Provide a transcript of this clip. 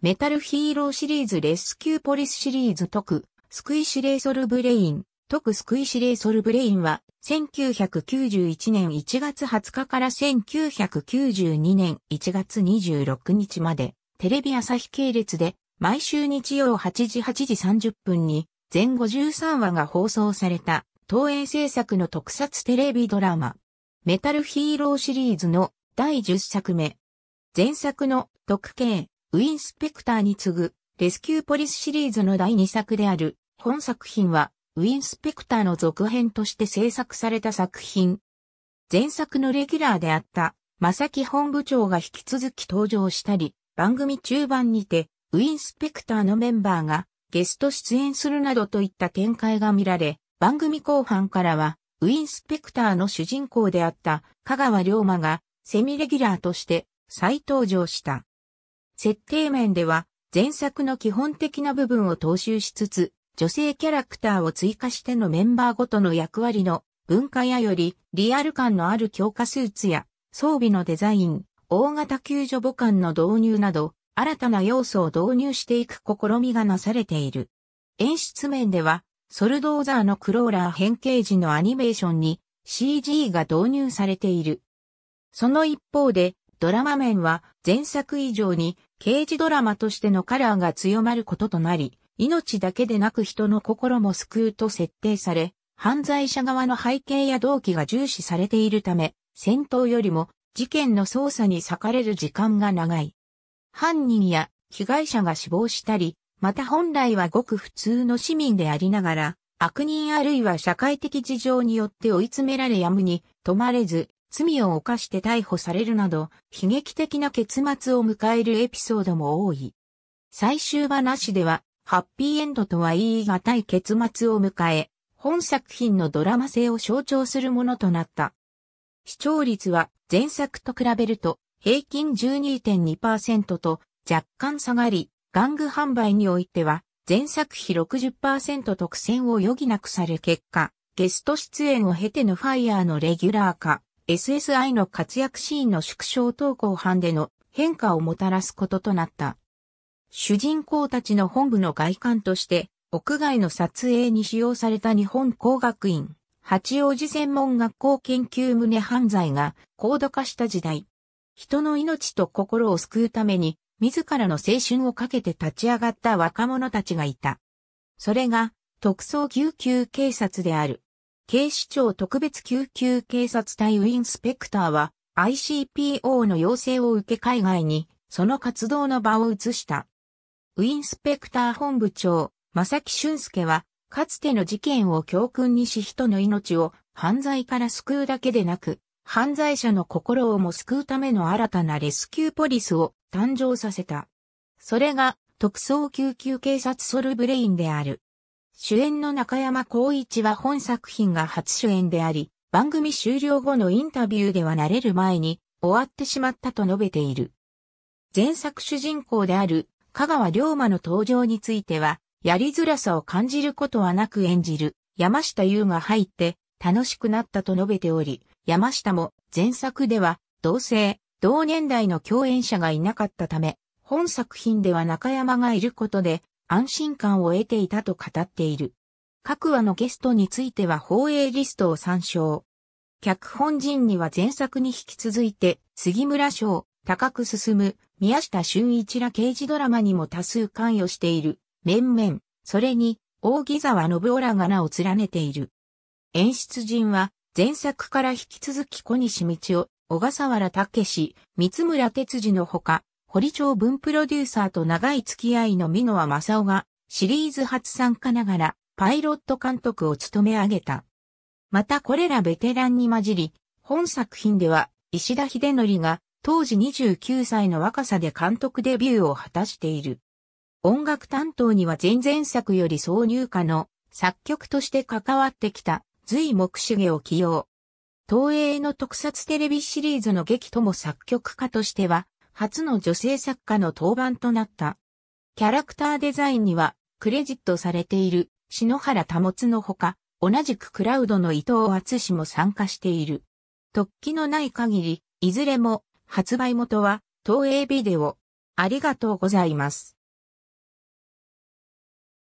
メタルヒーローシリーズレスキューポリスシリーズ特、スクイシレーソルブレイン、特スクイシレーソルブレインは、1991年1月20日から1992年1月26日まで、テレビ朝日系列で、毎週日曜8時8時30分に、全53話が放送された、東映制作の特撮テレビドラマ、メタルヒーローシリーズの第10作目。前作の特系ウィンスペクターに次ぐ、レスキューポリスシリーズの第2作である、本作品は、ウィンスペクターの続編として制作された作品。前作のレギュラーであった、正木本部長が引き続き登場したり、番組中盤にて、ウィンスペクターのメンバーが、ゲスト出演するなどといった展開が見られ、番組後半からは、ウィンスペクターの主人公であった、香川龍馬が、セミレギュラーとして、再登場した。設定面では前作の基本的な部分を踏襲しつつ、女性キャラクターを追加してのメンバーごとの役割の文化やよりリアル感のある強化スーツや装備のデザイン、大型救助母艦の導入など、新たな要素を導入していく試みがなされている。演出面では、ソルドーザーのクローラー変形時のアニメーションに CG が導入されている。その一方で、ドラマ面は前作以上に刑事ドラマとしてのカラーが強まることとなり、命だけでなく人の心も救うと設定され、犯罪者側の背景や動機が重視されているため、戦闘よりも事件の捜査に割かれる時間が長い。犯人や被害者が死亡したり、また本来はごく普通の市民でありながら、悪人あるいは社会的事情によって追い詰められやむに、止まれず、罪を犯して逮捕されるなど、悲劇的な結末を迎えるエピソードも多い。最終話では、ハッピーエンドとは言い難い結末を迎え、本作品のドラマ性を象徴するものとなった。視聴率は前作と比べると平均12.2%と若干下がり、玩具販売においては前作比60%特選を余儀なくされ結果、ゲスト出演を経てのファイヤーのレギュラー化、SSI の活躍シーンの縮小投稿版での変化をもたらすこととなった。主人公たちの本部の外観として、屋外の撮影に使用された日本工学院、八王子専門学校研究棟犯罪が高度化した時代。人の命と心を救うために、自らの青春をかけて立ち上がった若者たちがいた。それが、特捜救急警察である。警視庁特別救急警察隊ウインスペクターは ICPO の要請を受け海外にその活動の場を移した。ウインスペクター本部長、正木俊介は、かつての事件を教訓にし人の命を犯罪から救うだけでなく、犯罪者の心をも救うための新たなレスキューポリスを誕生させた。それが特捜救急警察ソルブレインである。主演の中山光一は本作品が初主演であり、番組終了後のインタビューでは慣れる前に終わってしまったと述べている。前作主人公である香川龍馬の登場については、やりづらさを感じることはなく演じる山下優が入って楽しくなったと述べており、山下も前作では同性、同年代の共演者がいなかったため、本作品では中山がいることで安心感を得ていたと語っている。各話のゲストについては放映リストを参照。脚本陣には前作に引き続いて、杉村賞、高く進む、宮下俊一ら刑事ドラマにも多数関与している、面々、それに、大木沢信夫らが名を連ねている。演出陣は、前作から引き続き小西道夫、小笠原武史、三村哲司のほか、堀町文プロデューサーと長い付き合いの美濃は正夫がシリーズ初参加ながらパイロット監督を務め上げた。またこれらベテランに混じり、本作品では石田秀則が当時29歳の若さで監督デビューを果たしている。音楽担当には前々作より挿入歌の作曲として関わってきた随木茂を起用。東映の特撮テレビシリーズの劇とも作曲家としては初の女性作家の登板となった。キャラクターデザインには、クレジットされている、篠原保のほか、同じくクラウドの伊藤厚史も参加している。突起のない限り、いずれも、発売元は、東映ビデオ。ありがとうございます。